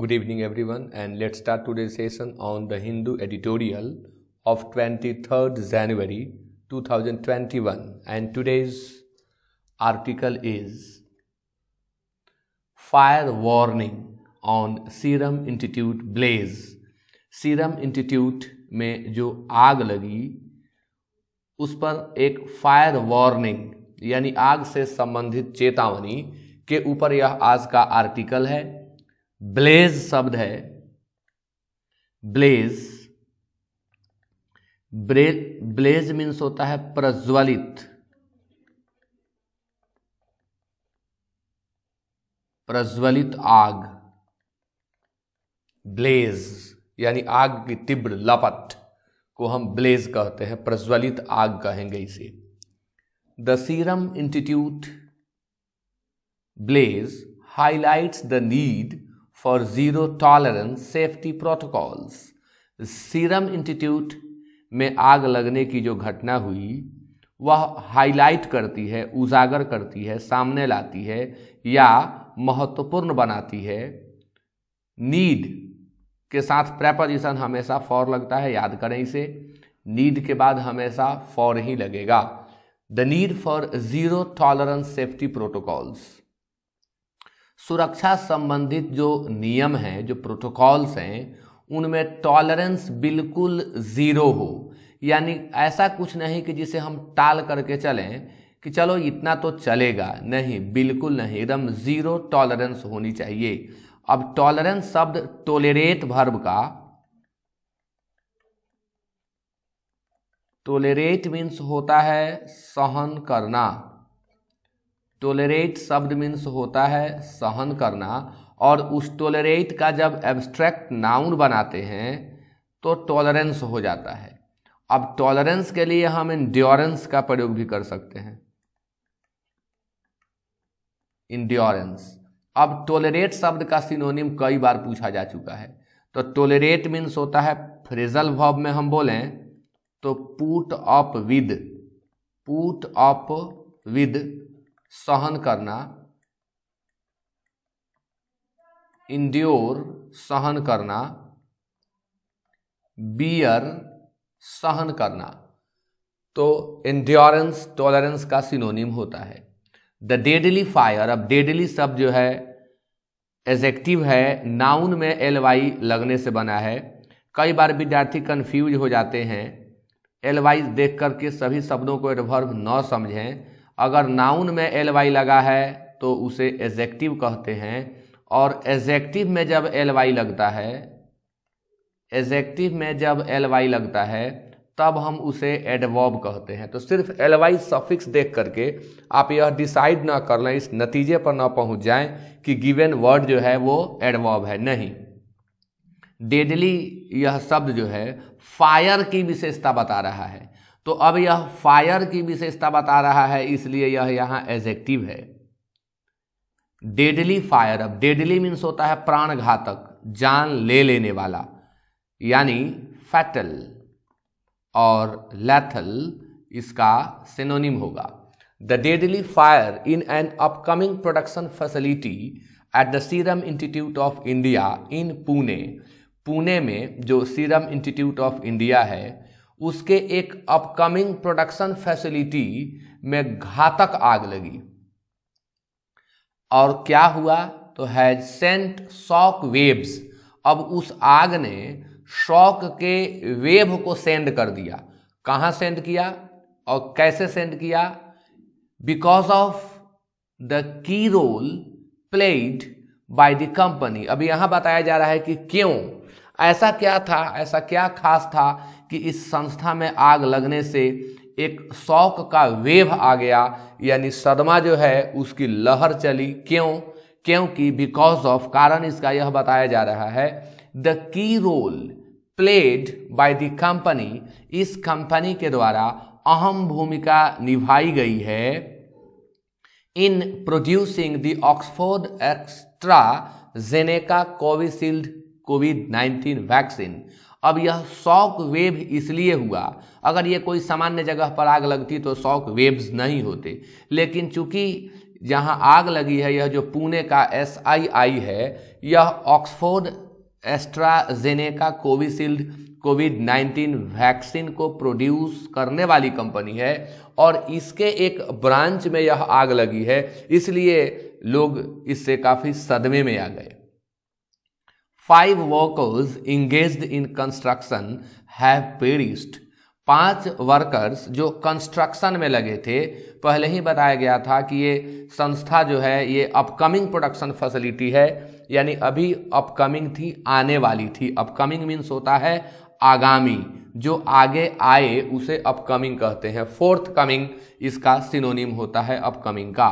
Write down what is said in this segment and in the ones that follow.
Good evening, everyone, and let's start today's session on the Hindu editorial of 23rd January 2021. And today's article is Fire Warning on Serum Institute Blaze. Serum institute में जो आग लगी उस पर एक fire warning यानी आग से संबंधित चेतावनी के ऊपर यह आज का आर्टिकल है ब्लेज शब्द है ब्लेज ब्लेज मीन्स होता है प्रज्वलित प्रज्वलित आग ब्लेज यानी आग की तीव्र लपट को हम ब्लेज कहते हैं प्रज्वलित आग कहेंगे इसे the serum institute blaze highlights the need for Zero Tolerance Safety Protocols serum institute में आग लगने की जो घटना हुई वह हाईलाइट करती है उजागर करती है सामने लाती है या महत्वपूर्ण बनाती है नीड के साथ प्रेपोजिशन हमेशा फॉर लगता है याद करें इसे नीड के बाद हमेशा फॉर ही लगेगा the need for zero tolerance safety protocols सुरक्षा संबंधित जो नियम हैं जो प्रोटोकॉल्स हैं उनमें टॉलरेंस बिल्कुल ज़ीरो हो यानी ऐसा कुछ नहीं कि जिसे हम टाल करके चलें कि चलो इतना तो चलेगा नहीं बिल्कुल नहीं एकदम ज़ीरो टॉलरेंस होनी चाहिए अब टॉलरेंस शब्द टोलेरेट भर्ब का टोलेरेट मीन्स होता है सहन करना टोलरेट शब्द मीन्स होता है सहन करना और उस टोलरेट का जब एब्स्ट्रैक्ट नाउन बनाते हैं तो टॉलरेंस हो जाता है अब टॉलरेंस के लिए हम इंड्योरेंस का प्रयोग भी कर सकते हैं इंड्योरेंस अब टोलरेट शब्द का सिनोनिम कई बार पूछा जा चुका है तो टोलरेट मीन्स होता है फ्रेजल वर्ब में हम बोलें तो put up with put up with सहन करना इंड्योर सहन करना बियर सहन करना तो इंड्योरेंस टॉलरेंस का सिनोनिम होता है द डेडली फायर अब डेडली शब्द जो है एजेक्टिव है नाउन में एल वाई लगने से बना है कई बार विद्यार्थी कंफ्यूज हो जाते हैं एल वाई देख करके सभी शब्दों को एडवर्ब न समझें अगर नाउन में एल वाई लगा है तो उसे एजेक्टिव कहते हैं और एजेक्टिव में जब एल वाई लगता है एजेक्टिव में जब एल वाई लगता है तब हम उसे एडवॉब कहते हैं तो सिर्फ एल वाई सफिक्स देख करके आप यह डिसाइड ना कर लें इस नतीजे पर ना पहुंच जाएं कि गिवन वर्ड जो है वो एडवॉब है नहीं डेडली यह शब्द जो है फायर की विशेषता बता रहा है तो अब यह फायर की विशेषता बता रहा है इसलिए यह यहां एजेक्टिव है डेडली फायर अब डेडली मीन्स होता है प्राण घातक जान ले लेने वाला यानी फैटल और लैथल इसका सिनोनिम होगा the deadly fire in an upcoming production facility at the serum institute of India in Pune Pune में जो सीरम इंस्टीट्यूट ऑफ इंडिया है उसके एक अपकमिंग प्रोडक्शन फैसिलिटी में घातक आग लगी और क्या हुआ तो हैज सेंट शॉक वेव्स अब उस आग ने शॉक के वेव को सेंड कर दिया कहाँ सेंड किया और कैसे सेंड किया because of the key role played by the company अब यहां बताया जा रहा है कि क्यों ऐसा क्या था ऐसा क्या खास था कि इस संस्था में आग लगने से एक शौक का वेव आ गया यानी सदमा जो है उसकी लहर चली क्यों क्योंकि बिकॉज ऑफ कारण इसका यह बताया जा रहा है the key role played by the company इस कंपनी के द्वारा अहम भूमिका निभाई गई है in producing the Oxford AstraZeneca Covishield Covid nineteen vaccine अब यह शॉक वेव इसलिए हुआ अगर ये कोई सामान्य जगह पर आग लगती तो शॉक वेव्स नहीं होते लेकिन चूंकि जहां आग लगी है यह जो पुणे का एस आई आई है यह Oxford AstraZeneca Covishield Covid 19 vaccine को प्रोड्यूस करने वाली कंपनी है और इसके एक ब्रांच में यह आग लगी है इसलिए लोग इससे काफ़ी सदमे में आ गए five workers engage in construction have perished पांच वर्कर्स जो कंस्ट्रक्शन में लगे थे पहले ही बताया गया था कि ये संस्था जो है ये अपकमिंग प्रोडक्शन फैसिलिटी है यानी अभी अपकमिंग थी आने वाली थी अपकमिंग मीन्स होता है आगामी जो आगे आए उसे अपकमिंग कहते हैं फोर्थ कमिंग इसका सिनोनिम होता है अपकमिंग का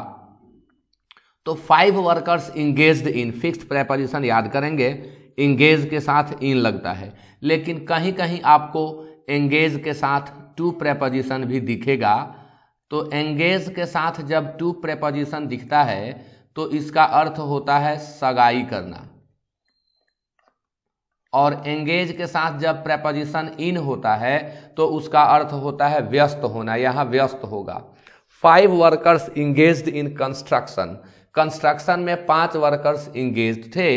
तो five workers engage in fixed preposition याद करेंगे इंगेज के साथ इन लगता है लेकिन कहीं कहीं आपको एंगेज के साथ टू प्रेपोजिशन भी दिखेगा तो एंगेज के साथ जब टू प्रेपोजिशन दिखता है तो इसका अर्थ होता है सगाई करना और एंगेज के साथ जब प्रेपोजिशन इन होता है तो उसका अर्थ होता है व्यस्त होना यहाँ व्यस्त होगा five workers engage in construction construction में पांच वर्कर्स इंगेज थे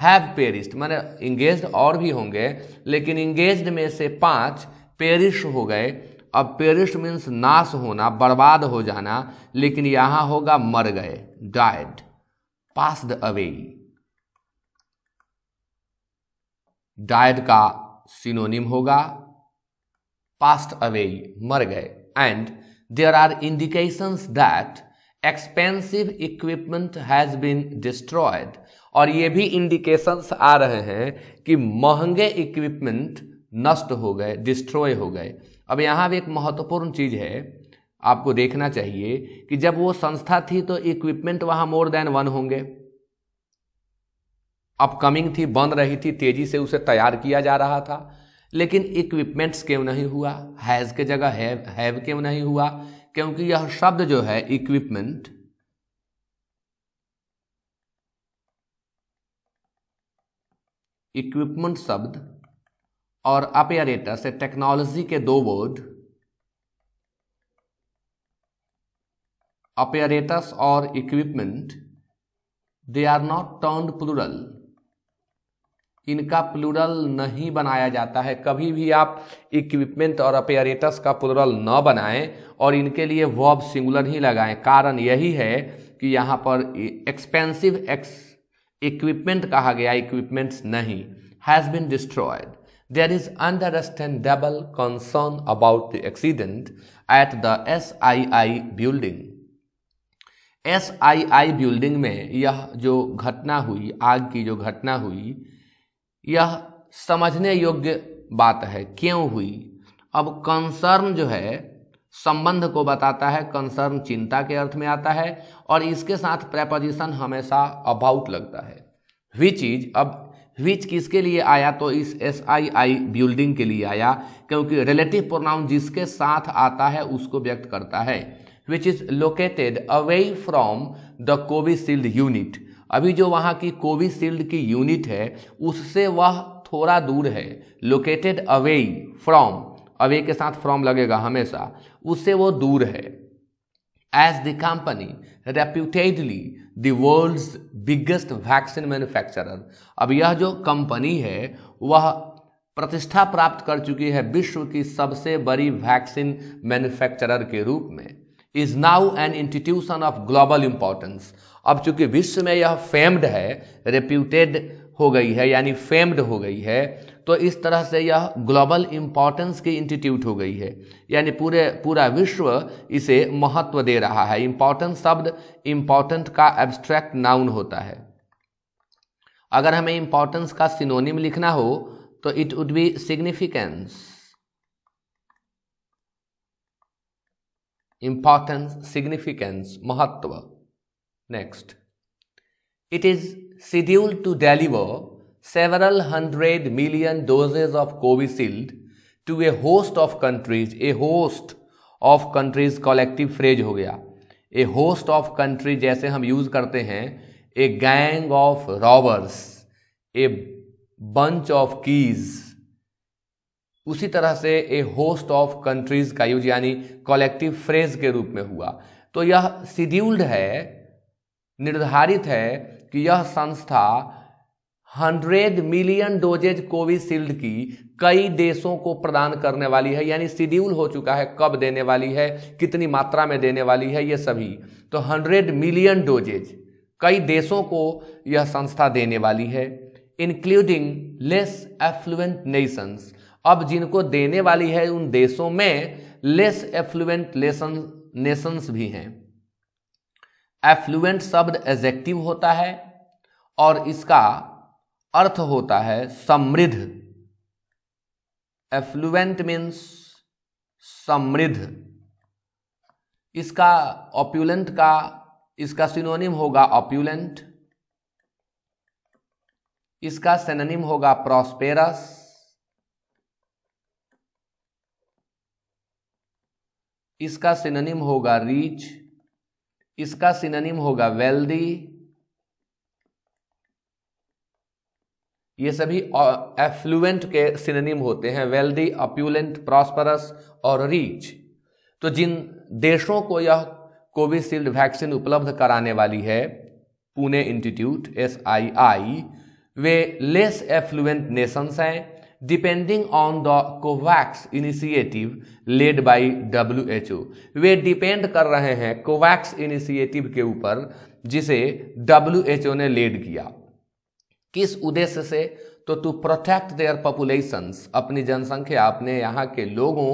हैव पेरिस्ट मैंने इंगेज और भी होंगे लेकिन इंगेज में से पांच पेरिश हो गए अब पेरिश मीन्स नाश होना बर्बाद हो जाना लेकिन यहां होगा मर गए डाइड पास्ड अवे डाइड का सिनोनिम होगा पास्ट अवे मर गए and there are indications that expensive equipment has been destroyed और ये भी इंडिकेशंस आ रहे हैं कि महंगे इक्विपमेंट नष्ट हो गए डिस्ट्रॉय हो गए अब यहाँ भी एक महत्वपूर्ण चीज़ है आपको देखना चाहिए कि जब वो संस्था थी तो इक्विपमेंट वहां मोर देन वन होंगे अपकमिंग थी बन रही थी तेजी से उसे तैयार किया जा रहा था लेकिन इक्विपमेंट्स क्यों नहीं हुआ हैज़ के जगह हैव हैव क्यों नहीं हुआ क्योंकि यह शब्द जो है इक्विपमेंट इक्विपमेंट शब्द और अपेरेटस से टेक्नोलॉजी के दो वर्ड अपेरेटस और equipment they are not turn plural इनका प्लूरल नहीं बनाया जाता है कभी भी आप इक्विपमेंट और अपेरेटस का प्लूरल न बनाएं और इनके लिए वर्ब सिंगुलर ही लगाएं कारण यही है कि यहाँ पर एक्सपेंसिव एक्स इक्विपमेंट कहा गया इक्विपमेंट्स नहीं has been destroyed is understandable concern about the accident at the S I I building S I I building में यह जो घटना हुई आग की जो घटना हुई यह समझने योग्य बात है क्यों हुई अब कंसर्न जो है संबंध को बताता है कंसर्न चिंता के अर्थ में आता है और इसके साथ प्रेपोजिशन हमेशा अबाउट लगता है विच इज अब विच किसके लिए आया तो इस एस आई आई बिल्डिंग के लिए आया क्योंकि रिलेटिव प्रोनाउन जिसके साथ आता है उसको व्यक्त करता है which is located away from the Covishield unit अभी जो वहाँ की कोविशील्ड की यूनिट है उससे वह थोड़ा दूर है लोकेटेड अवे फ्रॉम अवे के साथ फ्रॉम लगेगा हमेशा उससे वो दूर है as the company reputedly the biggest vaccine manufacturer अब यह जो कंपनी है वह प्रतिष्ठा प्राप्त कर चुकी है विश्व की सबसे बड़ी वैक्सीन मैन्युफैक्चरर के रूप में is now an institution of global importance अब चूंकि विश्व में यह फेम्ड है रेप्यूटेड हो गई है यानी फेम्ड हो गई है तो इस तरह से यह ग्लोबल इम्पॉर्टेंस की इंस्टीट्यूट हो गई है यानी पूरे पूरा विश्व इसे महत्व दे रहा है इम्पॉर्टेंस शब्द इम्पॉर्टेंट का एब्स्ट्रैक्ट नाउन होता है अगर हमें इम्पॉर्टेंस का सिनोनिम लिखना हो तो it would be significance importance significance महत्व Next. It is scheduled to deliver several hundred million doses of Covishield to a host of countries. A host of countries collective phrase हो गया ए host of country जैसे हम use करते हैं a gang of robbers a bunch of keys उसी तरह से a host of countries का यूज यानी कलेक्टिव फ्रेज के रूप में हुआ तो यह शेड्यूल्ड है निर्धारित है कि यह संस्था 100 मिलियन डोजेज कोविशील्ड की कई देशों को प्रदान करने वाली है यानी शेड्यूल हो चुका है कब देने वाली है कितनी मात्रा में देने वाली है ये सभी तो 100 मिलियन डोजेज कई देशों को यह संस्था देने वाली है इंक्लूडिंग लेस एफ्लुएंट नेशंस अब जिनको देने वाली है उन देशों में लेस एफ्लुएंट नेशंस भी हैं एफ्लुएंट शब्द एजेक्टिव होता है और इसका अर्थ होता है समृद्ध एफ्लुएंट मीन्स समृद्ध इसका ऑप्यूलेंट का इसका सिनोनिम होगा ऑप्यूलेंट इसका सेनोनिम होगा प्रॉस्पेरस इसका सिनोनिम होगा रीच इसका सिनोनिम होगा वेल्दी ये सभी एफ्लुएंट के सिनोनिम होते हैं वेल्दी अप्यूलेंट प्रॉस्परस और रीच तो जिन देशों को यह कोविशील्ड वैक्सीन उपलब्ध कराने वाली है Pune institute S I I वे लेस एफ्लुएंट नेशंस हैं depending on the COVAX initiative led by W वे डिपेंड कर रहे हैं कोवैक्स इनिशिएटिव के ऊपर जिसे डब्ल्यू ने लेड किया किस उद्देश्य से तो टू प्रोटेक्ट देयर पॉपुलेशंस अपनी जनसंख्या अपने यहाँ के लोगों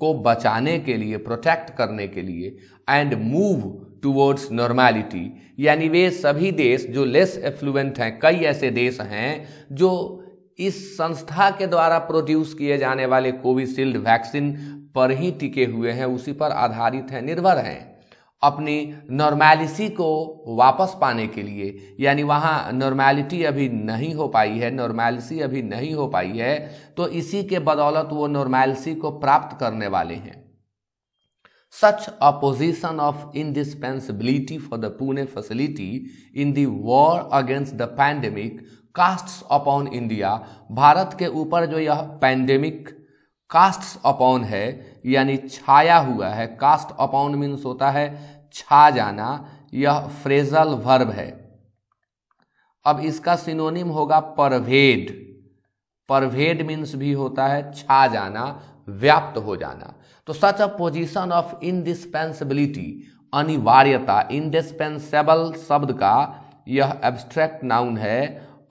को बचाने के लिए प्रोटेक्ट करने के लिए एंड मूव टूवर्ड्स नॉर्मैलिटी यानी वे सभी देश जो लेस एफ्लुएंट हैं कई ऐसे देश हैं जो इस संस्था के द्वारा प्रोड्यूस किए जाने वाले कोविशील्ड वैक्सीन पर ही टिके हुए हैं उसी पर आधारित हैं निर्भर हैं अपनी नॉर्मैलिसी को वापस पाने के लिए यानी वहाँ नॉर्मैलिटी अभी नहीं हो पाई है नॉर्मैलिसी अभी नहीं हो पाई है तो इसी के बदौलत वो नॉर्मैलिसी को प्राप्त करने वाले हैं such a position of indispensability for for the Pune facility in the war against casts upon India भारत के ऊपर जो यह पैंडेमिक कास्ट्स अपॉन है यानी छाया हुआ है कास्ट अपॉन मीन्स होता है छा जाना यह फ्रेजल वर्ब है अब इसका सिनोनिम होगा परभेद परभेद मीन्स भी होता है छा जाना व्याप्त हो जाना तो सच अ पोजिशन ऑफ इनडिस्पेंसिबिलिटी अनिवार्यता इंडिस्पेंसेबल शब्द का यह एब्स्ट्रैक्ट नाउन है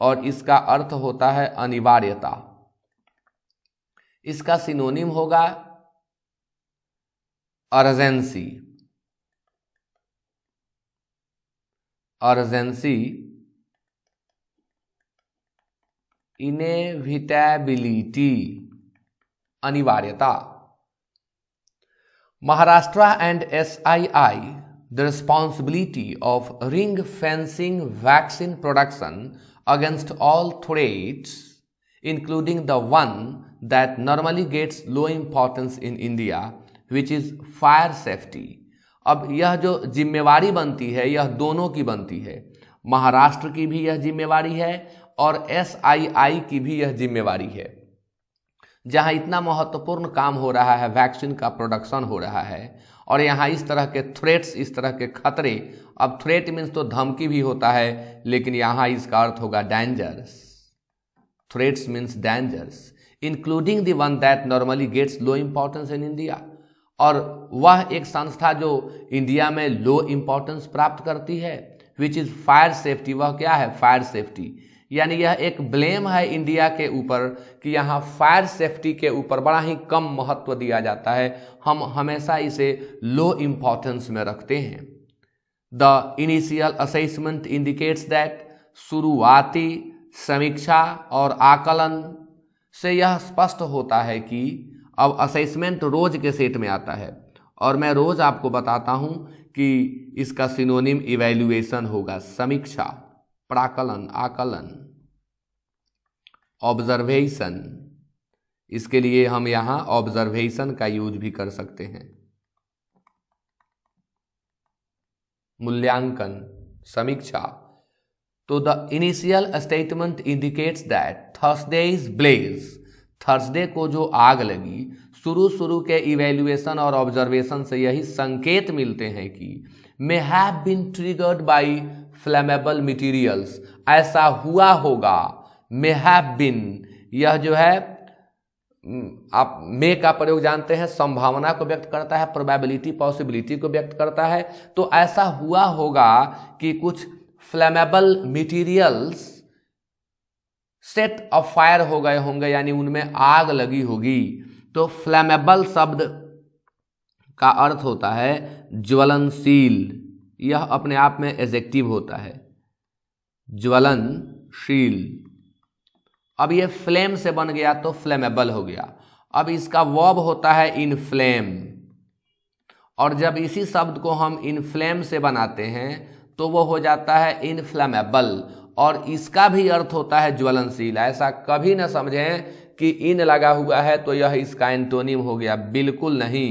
और इसका अर्थ होता है अनिवार्यता इसका सिनोनिम होगा अर्जेंसी अर्जेंसी इनेविटेबिलिटी अनिवार्यता Maharashtra and S I I the responsibility of ring fencing vaccine production against all threats, including the one that normally gets low importance in India, which is fire safety. अब यह जो जिम्मेवारी बनती है यह दोनों की बनती है महाराष्ट्र की भी यह जिम्मेवारी है और एस की भी यह जिम्मेवारी है जहां इतना महत्वपूर्ण काम हो रहा है वैक्सीन का प्रोडक्शन हो रहा है और यहाँ इस तरह के थ्रेट्स इस तरह के खतरे अब थ्रेट मीन्स तो धमकी भी होता है लेकिन यहाँ इसका अर्थ होगा dangers threats means dangers including the one that normally gets low importance in India और वह एक संस्था जो इंडिया में लो इम्पोर्टेंस प्राप्त करती है विच इज़ फायर सेफ्टी वह क्या है फायर सेफ्टी यानी यह एक ब्लेम है इंडिया के ऊपर कि यहाँ फायर सेफ्टी के ऊपर बड़ा ही कम महत्व दिया जाता है हम हमेशा इसे लो इम्पॉर्टेंस में रखते हैं the initial assessment indicates that शुरुआती समीक्षा और आकलन से यह स्पष्ट होता है कि अब असेसमेंट रोज के सेट में आता है और मैं रोज़ आपको बताता हूँ कि इसका सिनोनिम इवेल्युएशन होगा समीक्षा प्राकलन आकलन ऑब्जर्वेशन इसके लिए हम यहां ऑब्जर्वेशन का यूज भी कर सकते हैं मूल्यांकन समीक्षा तो the initial statement indicates that Thursday is blaze Thursday को जो आग लगी शुरू शुरू के इवेल्युएशन और ऑब्जर्वेशन से यही संकेत मिलते हैं कि may have been triggered by flammable materials ऐसा हुआ होगा मे हैव बिन यह जो है हम्म, आप मे का प्रयोग जानते हैं संभावना को व्यक्त करता है प्रोबेबिलिटी पॉसिबिलिटी को व्यक्त करता है तो ऐसा हुआ होगा कि कुछ flammable materials set off fire हो गए होंगे यानी उनमें आग लगी होगी तो फ्लेमेबल शब्द का अर्थ होता है ज्वलनशील यह अपने आप में एजेक्टिव होता है ज्वलनशील अब यह फ्लेम से बन गया तो फ्लेमेबल हो गया अब इसका वॉब होता है इन फ्लेम और जब इसी शब्द को हम इन फ्लेम से बनाते हैं तो वो हो जाता है इनफ्लेमेबल और इसका भी अर्थ होता है ज्वलनशील ऐसा कभी ना समझें कि इन लगा हुआ है तो यह इसका एंटोनिम हो गया बिल्कुल नहीं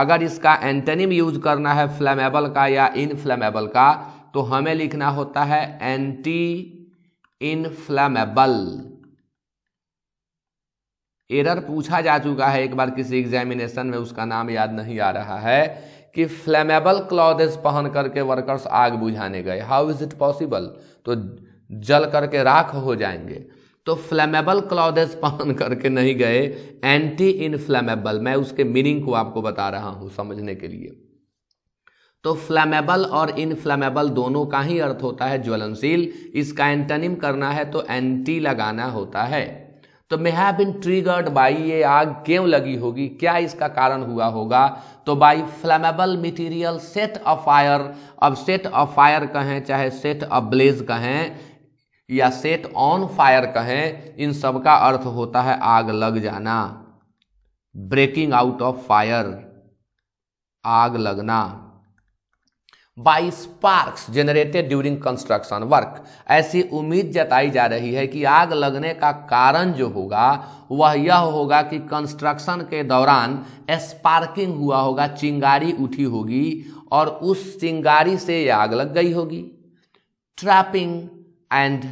अगर इसका एंटेनिम यूज करना है फ्लैमेबल का या इनफ्लैमेबल का तो हमें लिखना होता है एंटी इनफ्लैमेबल एरर पूछा जा चुका है एक बार किसी एग्जामिनेशन में उसका नाम याद नहीं आ रहा है कि फ्लेमेबल क्लॉथेस पहन करके वर्कर्स आग बुझाने गए हाउ इज इट पॉसिबल तो जल करके राख हो जाएंगे तो फ्लैमेबल क्लॉदेस पहन करके नहीं गए एंटी इनफ्लैमेबल मैं उसके मीनिंग को आपको बता रहा हूं समझने के लिए तो फ्लैमेबल और इनफ्लेमेबल दोनों का ही अर्थ होता है ज्वलनशील इसका एंटनिम करना है तो एंटी लगाना होता है तो may have been triggered by ये आग क्यों लगी होगी क्या इसका कारण हुआ होगा तो by flammable material set a fire अब सेट अ फायर कहें चाहे सेट अ ब्लेज कहें या सेट ऑन फायर कहें इन सब का अर्थ होता है आग लग जाना ब्रेकिंग आउट ऑफ फायर आग लगना by sparks generated during construction work ऐसी उम्मीद जताई जा रही है कि आग लगने का कारण जो होगा वह यह होगा कि कंस्ट्रक्शन के दौरान स्पार्किंग हुआ होगा चिंगारी उठी होगी और उस चिंगारी से आग लग गई होगी ट्रैपिंग एंड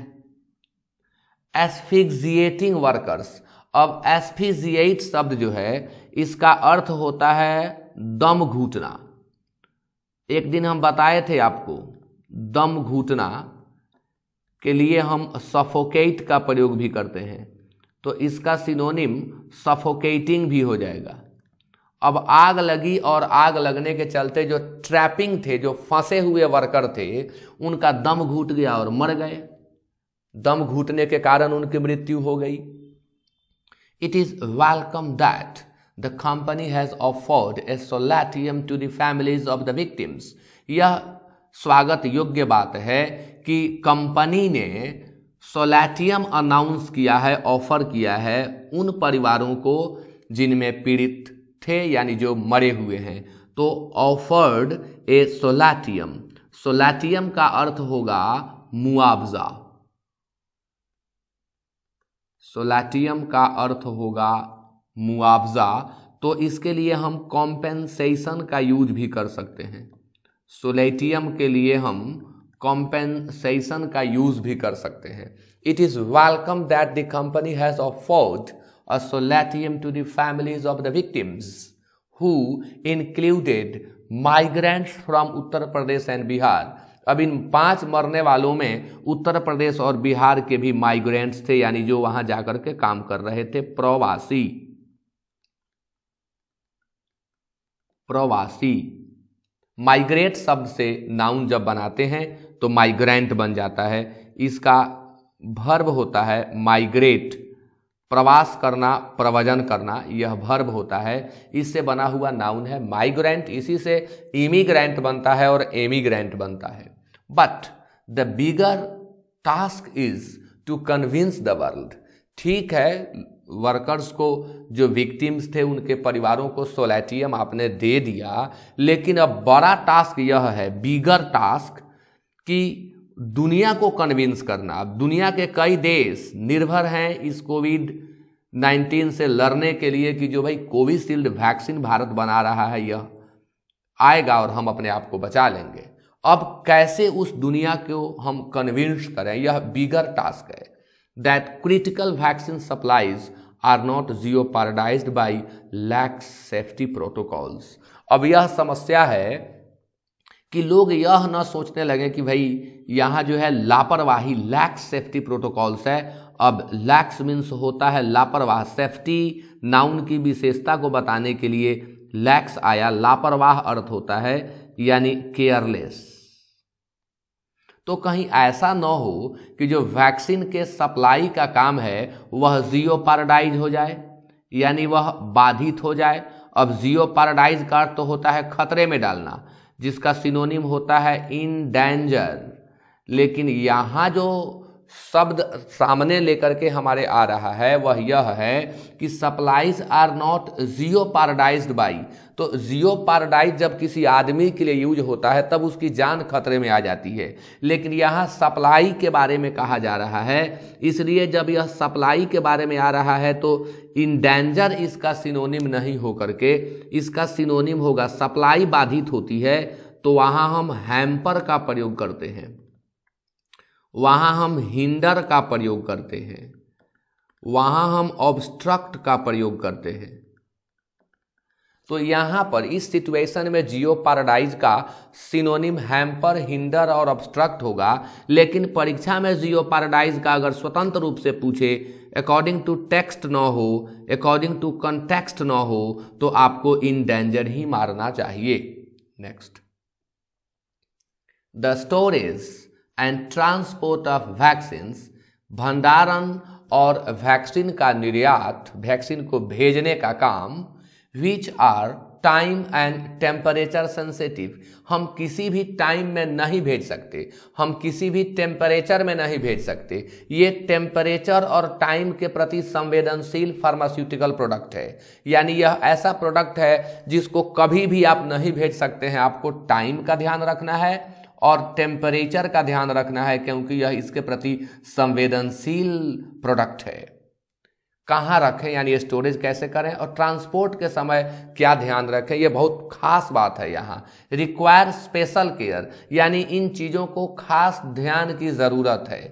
एस्फिक्सिएटिंग वर्कर्स अब एस्फिजिएट शब्द जो है इसका अर्थ होता है दम घूटना एक दिन हम बताए थे आपको दम घूटना के लिए हम सफोकेट का प्रयोग भी करते हैं तो इसका सिनोनिम सफोकेटिंग भी हो जाएगा अब आग लगी और आग लगने के चलते जो ट्रैपिंग थे जो फंसे हुए वर्कर थे उनका दम घूट गया और मर गए दम घुटने के कारण उनकी मृत्यु हो गई it is welcome that the company has offered a solatium to the families of the victims यह स्वागत योग्य बात है कि कंपनी ने सोलैटियम अनाउंस किया है ऑफर किया है उन परिवारों को जिनमें पीड़ित थे यानी जो मरे हुए हैं तो ऑफर्ड ए सोलैटियम सोलैटियम का अर्थ होगा मुआवजा सोलैटियम का अर्थ होगा मुआवजा तो इसके लिए हम कॉम्पेंसेशन का यूज भी कर सकते हैं सोलेटियम के लिए हम कॉम्पेंसेशन का यूज भी कर सकते हैं it is welcome that the company has afford a solatium to the families of the victims who included migrants from Uttar Pradesh and Bihar अब इन पांच मरने वालों में उत्तर प्रदेश और बिहार के भी माइग्रेंट्स थे यानी जो वहां जाकर के काम कर रहे थे प्रवासी प्रवासी माइग्रेट शब्द से नाउन जब बनाते हैं तो माइग्रेंट बन जाता है इसका भर्ब होता है माइग्रेट प्रवास करना प्रवजन करना यह भर्ब होता है इससे बना हुआ नाउन है माइग्रेंट इसी से इमिग्रेंट बनता है और एमिग्रेंट बनता है but the bigger task is to convince the world ठीक है वर्कर्स को जो विक्टिम्स थे उनके परिवारों को सोलैटियम आपने दे दिया लेकिन अब बड़ा टास्क यह है बिगर टास्क कि दुनिया को कन्विंस करना दुनिया के कई देश निर्भर हैं इस कोविड 19 से लड़ने के लिए कि जो भाई कोविशील्ड वैक्सीन भारत बना रहा है यह आएगा और हम अपने आप को बचा लेंगे अब कैसे उस दुनिया को हम कन्विंस करें यह बिगर टास्क है that critical vaccine supplies are not jeopardise by lack safety protocols अब यह समस्या है कि लोग यह ना सोचने लगे कि भाई यहाँ जो है लापरवाही लैक सेफ्टी प्रोटोकॉल्स है अब लैक्स मीन्स होता है लापरवाह सेफ्टी नाउन की विशेषता को बताने के लिए लैक्स आया लापरवाह अर्थ होता है यानी केयरलेस तो कहीं ऐसा न हो कि जो वैक्सीन के सप्लाई का काम है वह जियो पैराडाइज हो जाए यानी वह बाधित हो जाए अब जियो पैराडाइज का अर्थ तो होता है खतरे में डालना जिसका सिनोनिम होता है इन डेंजर लेकिन यहाँ जो शब्द सामने लेकर के हमारे आ रहा है वह यह है कि supplies are not jeopardised by तो जियो पाराडाइज जब किसी आदमी के लिए यूज होता है तब उसकी जान खतरे में आ जाती है लेकिन यहाँ सप्लाई के बारे में कहा जा रहा है इसलिए जब यह सप्लाई के बारे में आ रहा है तो इन डेंजर इसका सिनोनिम नहीं होकर के इसका सिनोनिम होगा सप्लाई बाधित होती है तो वहाँ हम हैम्पर का प्रयोग करते हैं वहाँ हम हिंडर का प्रयोग करते हैं वहाँ हम ऑब्स्ट्रक्ट का प्रयोग करते हैं तो यहाँ पर इस सिचुएशन में जियो पैराडाइज का सिनोनिम हैम्पर हिंडर और ऑब्स्ट्रक्ट होगा लेकिन परीक्षा में जियो पैराडाइज का अगर स्वतंत्र रूप से पूछे अकॉर्डिंग टू टेक्स्ट ना हो अकॉर्डिंग टू कंटेक्स्ट न हो तो आपको इन डेंजर ही मारना चाहिए next the storage and transport of vaccine भंडारण और वैक्सीन का निर्यात वैक्सीन को भेजने का काम which are time and temperature sensitive हम किसी भी टाइम में नहीं भेज सकते हम किसी भी टेम्परेचर में नहीं भेज सकते ये टेम्परेचर और टाइम के प्रति संवेदनशील फार्मास्यूटिकल प्रोडक्ट है यानी यह ऐसा प्रोडक्ट है जिसको कभी भी आप नहीं भेज सकते हैं आपको टाइम का ध्यान रखना है और टेम्परेचर का ध्यान रखना है क्योंकि यह इसके प्रति संवेदनशील प्रोडक्ट है कहाँ रखें यानी स्टोरेज कैसे करें और ट्रांसपोर्ट के समय क्या ध्यान रखें यह बहुत खास बात है यहाँ रिक्वायर स्पेशल केयर यानी इन चीज़ों को खास ध्यान की ज़रूरत है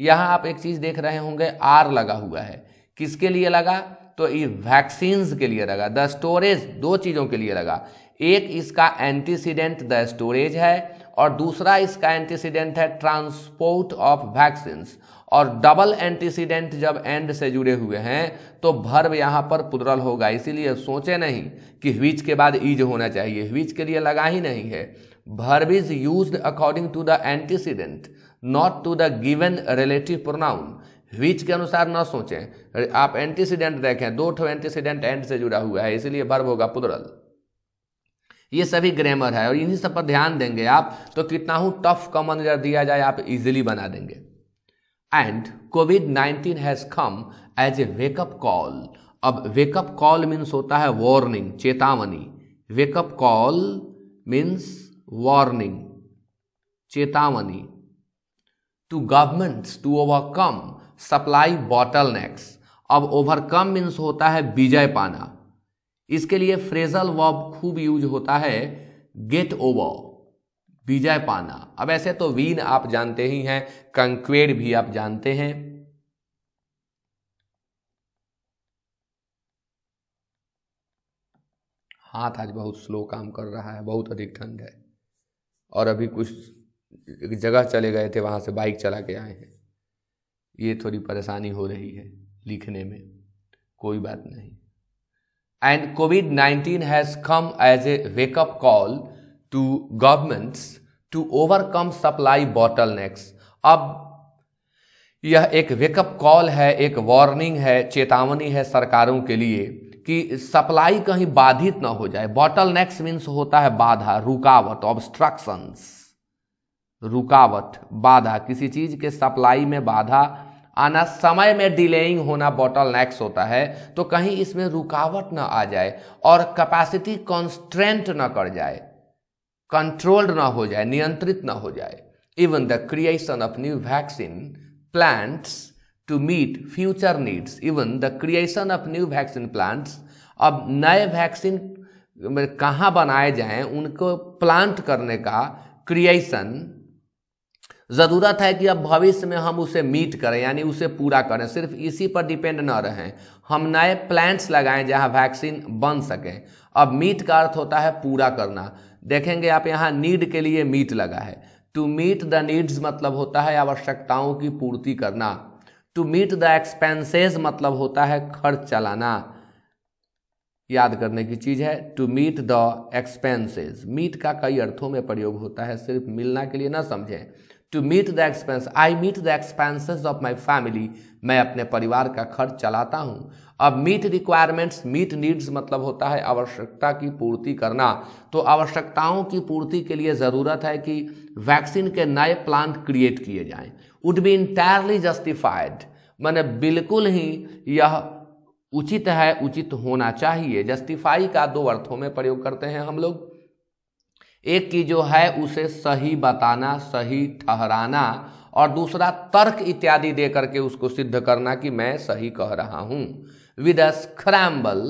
यहाँ आप एक चीज़ देख रहे होंगे आर लगा हुआ है किसके लिए लगा तो ये वैक्सीन के लिए लगा द स्टोरेज दो चीज़ों के लिए लगा एक इसका एंटीसीडेंट द स्टोरेज है और दूसरा इसका एंटीसीडेंट है ट्रांसपोर्ट ऑफ वैक्सीन और डबल एंटीसीडेंट जब एंड से जुड़े हुए हैं तो भर्व यहाँ पर पुदरल होगा इसीलिए सोचे नहीं कि हिच के बाद ईज होना चाहिए हिच के लिए लगा ही नहीं है verb is used according to the antecedent not to the given relative pronoun which के अनुसार न सोचें आप एंटीसीडेंट देखें दो ठो एंटीसीडेंट एंड से जुड़ा हुआ है इसीलिए भर्व होगा पुदरल ये सभी ग्रामर है और इन्हीं सब पर ध्यान देंगे आप तो कितना हूँ टफ कॉमन अगर दिया जाए आप इजिली बना देंगे and Covid nineteen has come as a wake up call अब वेकअप कॉल मीन्स होता है वार्निंग चेतावनी वेकअप कॉल मीन्स वार्निंग चेतावनी to governments to overcome supply bottlenecks अब ओवरकम मीन्स होता है विजय पाना इसके लिए फ्रेजल वॉब खूब यूज होता है गेट ओवर विजय पाना अब ऐसे तो वीन आप जानते ही हैं कंक्वेड भी आप जानते हैं हाथ आज बहुत स्लो काम कर रहा है बहुत अधिक ठंड है और अभी कुछ जगह चले गए थे वहां से बाइक चला के आए हैं ये थोड़ी परेशानी हो रही है लिखने में कोई बात नहीं and Covid nineteen has come as a wake up call to governments to overcome supply bottlenecks अब यह एक वेकअप कॉल है एक वार्निंग है चेतावनी है सरकारों के लिए कि सप्लाई कहीं बाधित ना हो जाए बॉटल नेक्स मीन्स होता है बाधा रुकावट ऑब्स्ट्रक्शंस रुकावट बाधा किसी चीज के सप्लाई में बाधा आना समय में डिलेइंग होना बॉटल नेक्स होता है तो कहीं इसमें रुकावट ना आ जाए और कैपेसिटी कॉन्स्ट्रेंट ना कर जाए कंट्रोल्ड ना हो जाए नियंत्रित ना हो जाए even the creation of new vaccine plants to meet future needs even the creation of new vaccine plants अब नए वैक्सीन कहाँ बनाए जाएं उनको प्लांट करने का क्रिएशन ज़रूरत है कि अब भविष्य में हम उसे मीट करें यानी उसे पूरा करें सिर्फ इसी पर डिपेंड न रहें हम नए प्लांट्स लगाएं जहां वैक्सीन बन सके अब मीट का अर्थ होता है पूरा करना देखेंगे आप यहां नीड के लिए मीट लगा है टू मीट द नीड्स मतलब होता है आवश्यकताओं की पूर्ति करना टू मीट द एक्सपेंसेस मतलब होता है खर्च चलाना याद करने की चीज़ है to meet the expenses meet का कई अर्थों में प्रयोग होता है सिर्फ मिलना के लिए ना समझें to meet the expense I meet the expenses of my family मैं अपने परिवार का खर्च चलाता हूँ अब मीट रिक्वायरमेंट्स मीट नीड्स मतलब होता है आवश्यकता की पूर्ति करना तो आवश्यकताओं की पूर्ति के लिए ज़रूरत है कि वैक्सीन के नए प्लांट क्रिएट किए जाएं वुड बी इंटायरली जस्टिफाइड मैंने बिल्कुल ही यह उचित है उचित होना चाहिए जस्टिफाई का दो अर्थों में प्रयोग करते हैं हम लोग एक की जो है उसे सही बताना सही ठहराना और दूसरा तर्क इत्यादि दे करके उसको सिद्ध करना कि मैं सही कह रहा हूँ with a scramble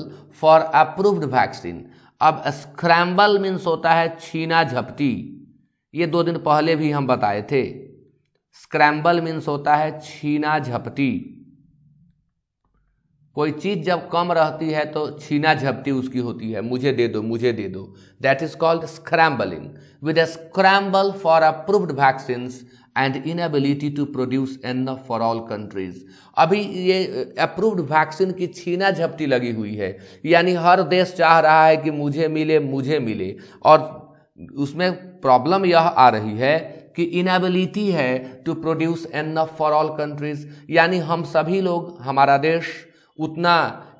for approved vaccine अब स्क्रैम्बल मीन्स होता है छीना झपटी ये दो दिन पहले भी हम बताए थे स्क्रैम्बल मीन्स होता है छीना झपटी कोई चीज़ जब कम रहती है तो छीना झपटी उसकी होती है मुझे दे दो मुझे दे दो that is called scrambling with a scramble for approved vaccines and inability to produce an for all countries अभी ये अप्रूव्ड वैक्सीन की छीना झपटी लगी हुई है यानी हर देश चाह रहा है कि मुझे मिले मुझे मिले और उसमें प्रॉब्लम यह आ रही है कि इनएबिलिटी है to produce an for all countries यानी हम सभी लोग हमारा देश उतना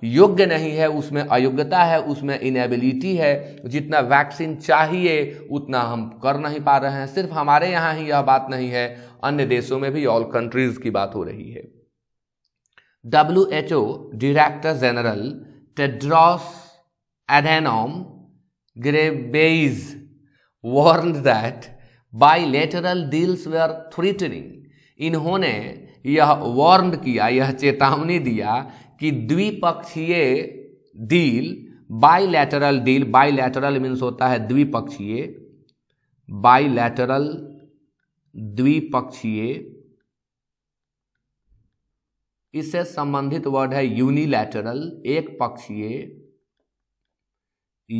योग्य नहीं है उसमें अयोग्यता है उसमें इनेबिलिटी है जितना वैक्सीन चाहिए उतना हम कर नहीं पा रहे हैं सिर्फ हमारे यहाँ ही यह बात नहीं है अन्य देशों में भी ऑल कंट्रीज की बात हो रही है W H O director general Tedros Adhanom Ghebreyesus that bilateral deals were threatening इन्होंने यह वार्न किया यह चेतावनी दिया कि द्विपक्षीय deal bilateral deal bilateral means होता है द्विपक्षीय बाइलैटरल द्विपक्षीय इससे संबंधित वर्ड है यूनिलैटरल एक पक्षीय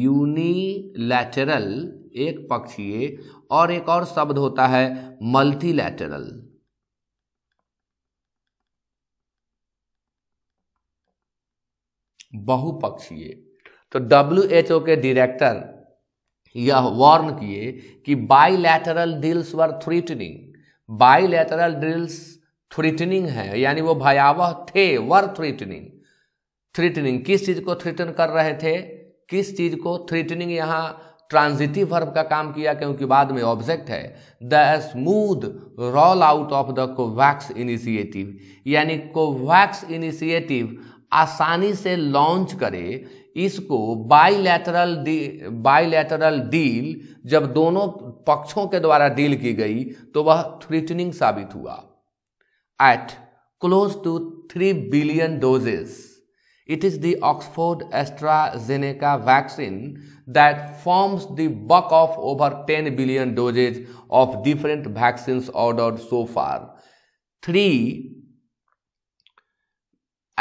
यूनिलैटरल एक पक्षीय और एक और शब्द होता है मल्टीलैटरल बहुपक्षीय तो डब्ल्यू एच ओ के डायरेक्टर यह वार्न किए कि bilateral deals were threatening bilateral deals threatening है यानी वो भयावह थे वर थ्रीटनिंग थ्रीटनिंग किस चीज़ को थ्रीटन कर रहे थे किस चीज़ को थ्रीटनिंग यहाँ ट्रांजिटिव वर्ब का काम किया क्योंकि बाद में ऑब्जेक्ट है the smooth roll out of the COVAX initiative यानी कोवैक्स इनिशिएटिव आसानी से लॉन्च करे इसको बाइलेटरल डी बाइलेटरल डील जब दोनों पक्षों के द्वारा डील की गई तो वह थ्रिटनिंग साबित हुआ at close to three billion doses it is the Oxford AstraZeneca vaccine that forms the bulk of over ten billion doses of different vaccine order so far three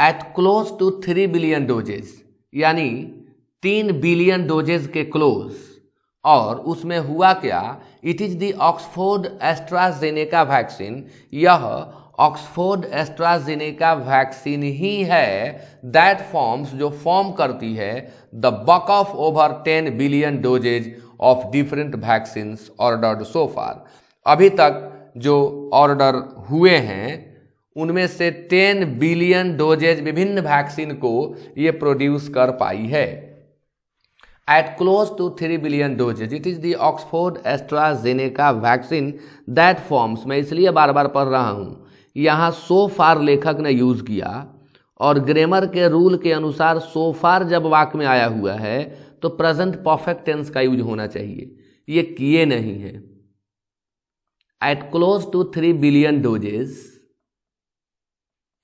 at close to three billion doses यानी तीन billion doses के close और उसमें हुआ क्या it is the Oxford AstraZeneca vaccine यह Oxford AstraZeneca vaccine ही है दैट फॉर्म्स जो फॉर्म करती है the bulk of over ten billion doses of different vaccines ordered so far अभी तक जो ऑर्डर हुए हैं उनमें से 10 बिलियन डोजेज विभिन्न वैक्सीन को ये प्रोड्यूस कर पाई है at close to three billion doses it is the Oxford AstraZeneca vaccine that forms मैं इसलिए बार बार पढ़ रहा हूँ यहाँ सो फार लेखक ने यूज़ किया और ग्रामर के रूल के अनुसार सो फार जब वाक में आया हुआ है तो प्रेजेंट परफेक्ट टेंस का यूज होना चाहिए ये किए नहीं है at close to three billion doses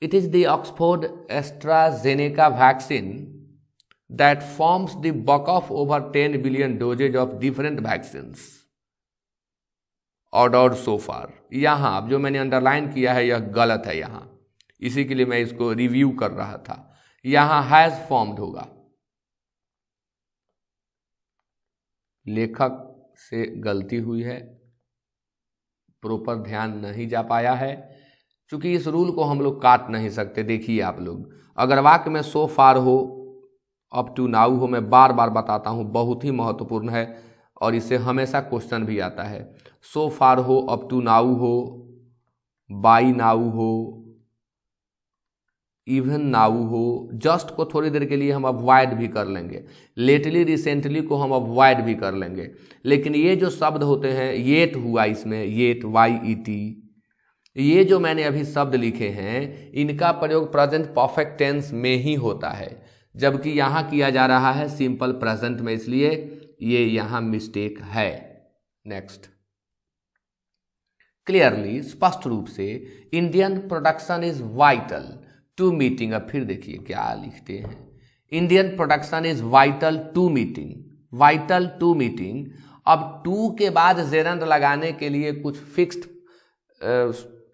It is the Oxford AstraZeneca vaccine that forms the bulk of over 10 billion doses of different vaccines order so far यहाँ जो मैंने अंडरलाइन किया है यह गलत है यहाँ इसी के लिए मैं इसको रिव्यू कर रहा था यहाँ हैज फॉर्म्ड होगा लेखक से गलती हुई है प्रॉपर ध्यान नहीं जा पाया है चूंकि इस रूल को हम लोग काट नहीं सकते देखिए आप लोग अगर वाक्य में सो फार हो अप टू नाउ हो मैं बार बार बताता हूँ बहुत ही महत्वपूर्ण है और इससे हमेशा क्वेश्चन भी आता है सो फार हो अप टू नाउ हो बाई नाउ हो इवन नाउ हो जस्ट को थोड़ी देर के लिए हम अवॉइड भी कर लेंगे लेटली रिसेंटली को हम अवॉइड भी कर लेंगे लेकिन ये जो शब्द होते हैं येट हुआ इसमें येट वाई ई टी ये जो मैंने अभी शब्द लिखे हैं इनका प्रयोग प्रेजेंट परफेक्ट टेंस में ही होता है जबकि यहाँ किया जा रहा है सिंपल प्रेजेंट में इसलिए ये यहाँ मिस्टेक है नेक्स्ट क्लियरली स्पष्ट रूप से Indian production is vital to meeting अब फिर देखिए क्या लिखते हैं Indian production is vital to meeting vital to meeting अब टू के बाद जेरन लगाने के लिए कुछ फिक्स्ड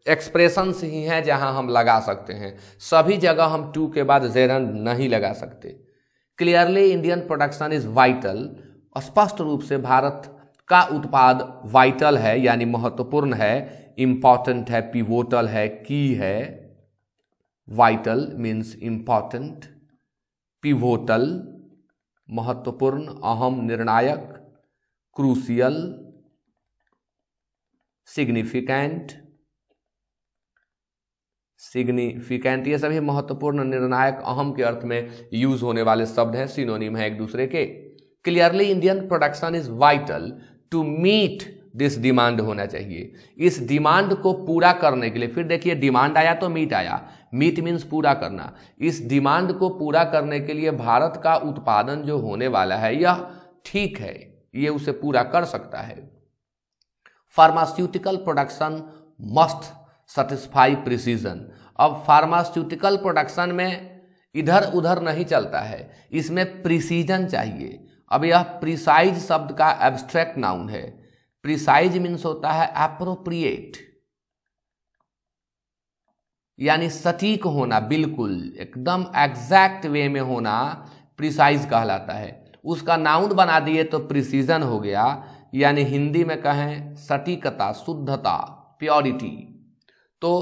एक्सप्रेशंस ही हैं जहां हम लगा सकते हैं सभी जगह हम टू के बाद जेरन नहीं लगा सकते clearly Indian production is vital स्पष्ट रूप से भारत का उत्पाद वाइटल है यानी महत्वपूर्ण है इम्पॉर्टेंट है पिवोटल है की है वाइटल मीन्स इम्पॉर्टेंट पिवोटल महत्वपूर्ण अहम निर्णायक क्रूसियल सिग्निफिकेंट सिग्निफिकेंट ये सभी महत्वपूर्ण निर्णायक अहम के अर्थ में यूज होने वाले शब्द हैं सिनोनिम है एक दूसरे के clearly Indian production is vital to meet this demand होना चाहिए इस डिमांड को पूरा करने के लिए फिर देखिए डिमांड आया तो मीट आया मीट मीन्स पूरा करना इस डिमांड को पूरा करने के लिए भारत का उत्पादन जो होने वाला है यह ठीक है ये उसे पूरा कर सकता है pharmaceutical production must satisfy precision अब फार्मास्यूटिकल प्रोडक्शन में इधर उधर नहीं चलता है इसमें प्रिसीजन चाहिए अब यह प्रिसाइज शब्द का एब्स्ट्रैक्ट नाउन है प्रिसाइज मीन्स होता है अप्रोप्रिएट यानी सटीक होना बिल्कुल एकदम एग्जैक्ट वे में होना प्रिसाइज कहलाता है उसका नाउन बना दिए तो प्रिसीजन हो गया यानी हिंदी में कहें सटीकता शुद्धता प्योरिटी तो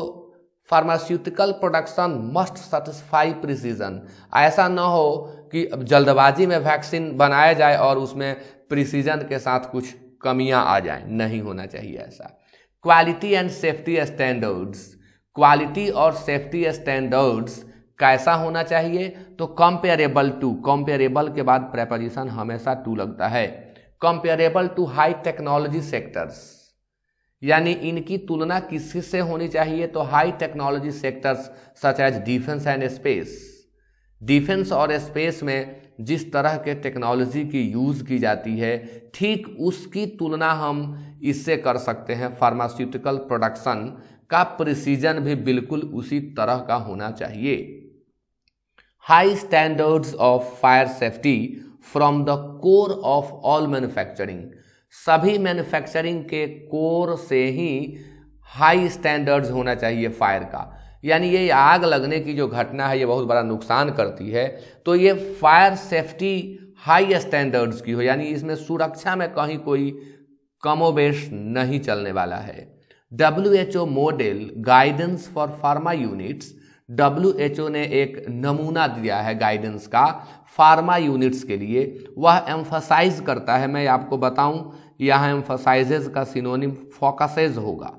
pharmaceutical production must satisfy precision ऐसा ना हो कि अब जल्दबाजी में वैक्सीन बनाया जाए और उसमें प्रिसीजन के साथ कुछ कमियां आ जाए नहीं होना चाहिए ऐसा quality and safety standards quality और सेफ्टी स्टैंडर्ड्स कैसा होना चाहिए तो कंपेरेबल टू कंपेरेबल के बाद प्रेपोजिशन हमेशा टू लगता है comparable to high technology sectors यानी इनकी तुलना किसी से होनी चाहिए तो high technology sectors such as defence and space defence और स्पेस में जिस तरह के टेक्नोलॉजी की यूज़ की जाती है ठीक उसकी तुलना हम इससे कर सकते हैं फार्मास्यूटिकल प्रोडक्शन का प्रिसीजन भी बिल्कुल उसी तरह का होना चाहिए high standards of fire safety from the core of all manufacturing सभी मैन्युफैक्चरिंग के कोर से ही हाई स्टैंडर्ड्स होना चाहिए फायर का यानी ये आग लगने की जो घटना है ये बहुत बड़ा नुकसान करती है तो ये फायर सेफ्टी हाई स्टैंडर्ड्स की हो यानी इसमें सुरक्षा में कहीं कोई कमोबेश नहीं चलने वाला है W H O model guidance for pharma units W ने एक नमूना दिया है गाइडेंस का फार्मा यूनिट्स के लिए वह एम्फोसाइज करता है मैं आपको बताऊं यहां एम्फोसाइजेज का सिनोनिम फोकसेज होगा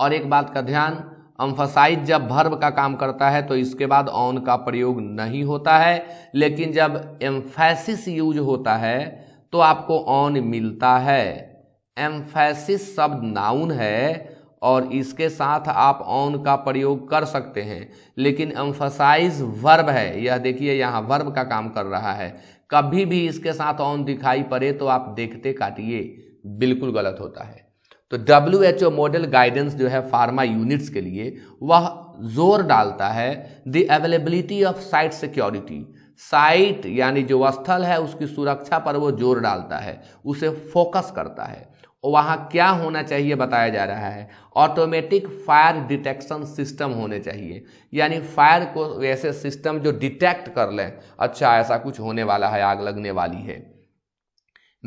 और एक बात का ध्यान एम्फोसाइज जब भर्व का काम करता है तो इसके बाद ऑन का प्रयोग नहीं होता है लेकिन जब एम्फेसिस यूज होता है तो आपको ऑन मिलता है एम्फेसिस शब्द नाउन है और इसके साथ आप ऑन का प्रयोग कर सकते हैं लेकिन एम्फोसाइज वर्ब है यह देखिए यहाँ वर्ब का काम कर रहा है कभी भी इसके साथ ऑन दिखाई पड़े तो आप देखते काटिए बिल्कुल गलत होता है तो W H O model guidance जो है फार्मा यूनिट्स के लिए वह जोर डालता है the availability of site security site यानी जो स्थल है उसकी सुरक्षा पर वो जोर डालता है उसे फोकस करता है वहाँ क्या होना चाहिए बताया जा रहा है ऑटोमेटिक फायर डिटेक्शन सिस्टम होने चाहिए यानी फायर को ऐसे सिस्टम जो डिटेक्ट कर लें अच्छा ऐसा कुछ होने वाला है आग लगने वाली है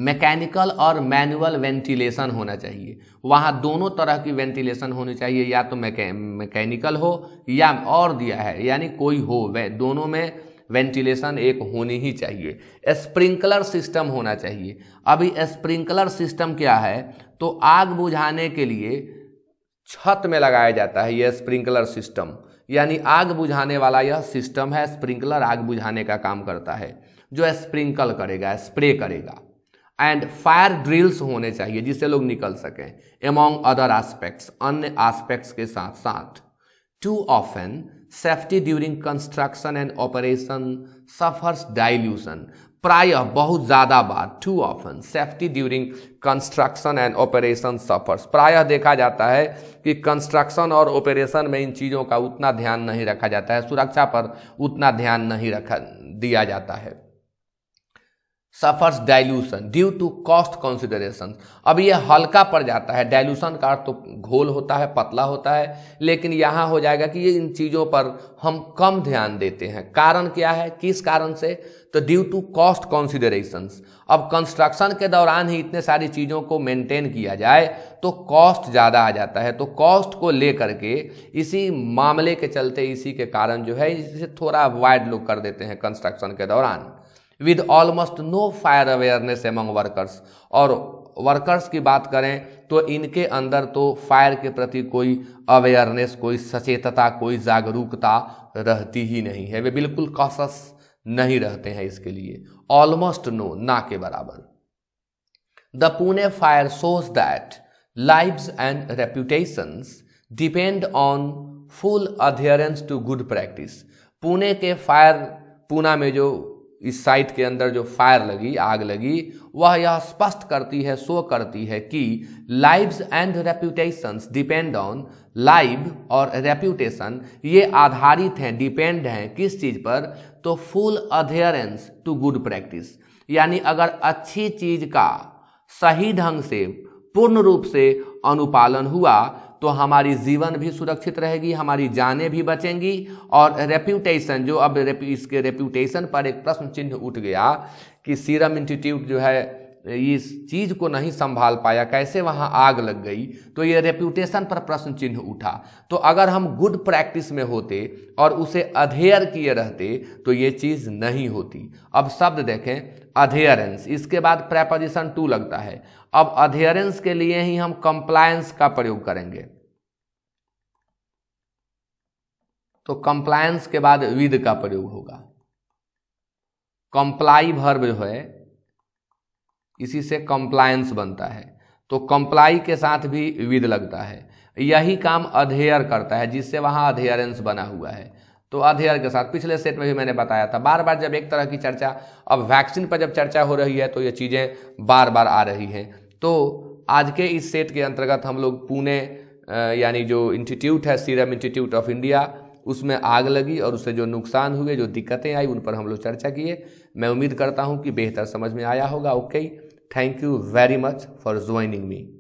मैकेनिकल और मैनुअल वेंटिलेशन होना चाहिए वहाँ दोनों तरह की वेंटिलेशन होनी चाहिए या तो मैके मैकेनिकल हो या और दिया है यानी कोई हो वे दोनों में वेंटिलेशन एक होनी ही चाहिए स्प्रिंकलर सिस्टम होना चाहिए अभी स्प्रिंकलर सिस्टम क्या है तो आग बुझाने के लिए छत में लगाया जाता है यह स्प्रिंकलर सिस्टम यानी आग बुझाने वाला यह सिस्टम है स्प्रिंकलर आग बुझाने का काम करता है जो स्प्रिंकल करेगा स्प्रे करेगा एंड फायर ड्रिल्स होने चाहिए जिससे लोग निकल सकें एमोंग अदर आस्पेक्ट्स अन्य आस्पेक्ट्स के साथ साथ too often safety during construction and operation suffers dilution प्रायः बहुत ज़्यादा बार too often safety during construction and operation suffers प्रायः देखा जाता है कि कंस्ट्रक्शन और ऑपरेशन में इन चीज़ों का उतना ध्यान नहीं रखा जाता है सुरक्षा पर उतना ध्यान नहीं रखा दिया जाता है suffers dilution due to cost consideration अब ये हल्का पड़ जाता है डाइल्यूशन का अर्थ तो घोल होता है पतला होता है लेकिन यहाँ हो जाएगा कि ये इन चीज़ों पर हम कम ध्यान देते हैं कारण क्या है किस कारण से तो ड्यू टू कॉस्ट कॉन्सिडरेशन अब कंस्ट्रक्शन के दौरान ही इतने सारी चीज़ों को मेंटेन किया जाए तो कॉस्ट ज़्यादा आ जाता है तो कॉस्ट को ले करके इसी मामले के चलते इसी के कारण जो है इसे थोड़ा अवॉइड लोग कर देते हैं कंस्ट्रक्शन के दौरान with almost no fire awareness among workers और वर्कर्स की बात करें तो इनके अंदर तो फायर के प्रति कोई अवेयरनेस कोई सचेतता कोई जागरूकता रहती ही नहीं है वे बिल्कुल कॉशस नहीं रहते हैं इसके लिए ऑलमोस्ट नो ना के बराबर the Pune fire shows that lives and reputation depend on full adherence to good practice Pune के फायर पूना में जो इस साइट के अंदर जो फायर लगी आग लगी वह यह स्पष्ट करती है शो करती है कि lives and reputations depend on live और रेप्यूटेशन ये आधारित हैं डिपेंड हैं किस चीज़ पर तो full adherence to good practice यानी अगर अच्छी चीज़ का सही ढंग से पूर्ण रूप से अनुपालन हुआ तो हमारी जीवन भी सुरक्षित रहेगी हमारी जानें भी बचेंगी और रेप्यूटेशन जो अब रेप्यू, इसके रेप्यूटेशन पर एक प्रश्न चिन्ह उठ गया कि सीरम इंस्टीट्यूट जो है इस चीज़ को नहीं संभाल पाया कैसे वहां आग लग गई तो ये रेप्यूटेशन पर प्रश्न चिन्ह उठा तो अगर हम गुड प्रैक्टिस में होते और उसे अधेयर किए रहते तो ये चीज़ नहीं होती अब शब्द देखें अधेयरेंस इसके बाद प्रेपोजिशन टू लगता है अब अधेयरेंस के लिए ही हम कंप्लायंस का प्रयोग करेंगे तो कंप्लायंस के बाद विद का प्रयोग होगा कंप्लाई भर्ब जो है इसी से कंप्लायंस बनता है तो कंप्लाई के साथ भी विद लगता है यही काम अधेयर करता है जिससे वहाँ अधेयरेंस बना हुआ है तो अधेयर के साथ पिछले सेट में भी मैंने बताया था बार बार जब एक तरह की चर्चा अब वैक्सीन पर जब चर्चा हो रही है तो ये चीज़ें बार बार आ रही हैं तो आज के इस सेट के अंतर्गत हम लोग पुणे यानी जो इंस्टीट्यूट है सीरम इंस्टीट्यूट ऑफ इंडिया उसमें आग लगी और उससे जो नुकसान हुए जो दिक्कतें आई उन पर हम लोग चर्चा किए मैं उम्मीद करता हूँ कि बेहतर समझ में आया होगा okay Thank you very much for joining me.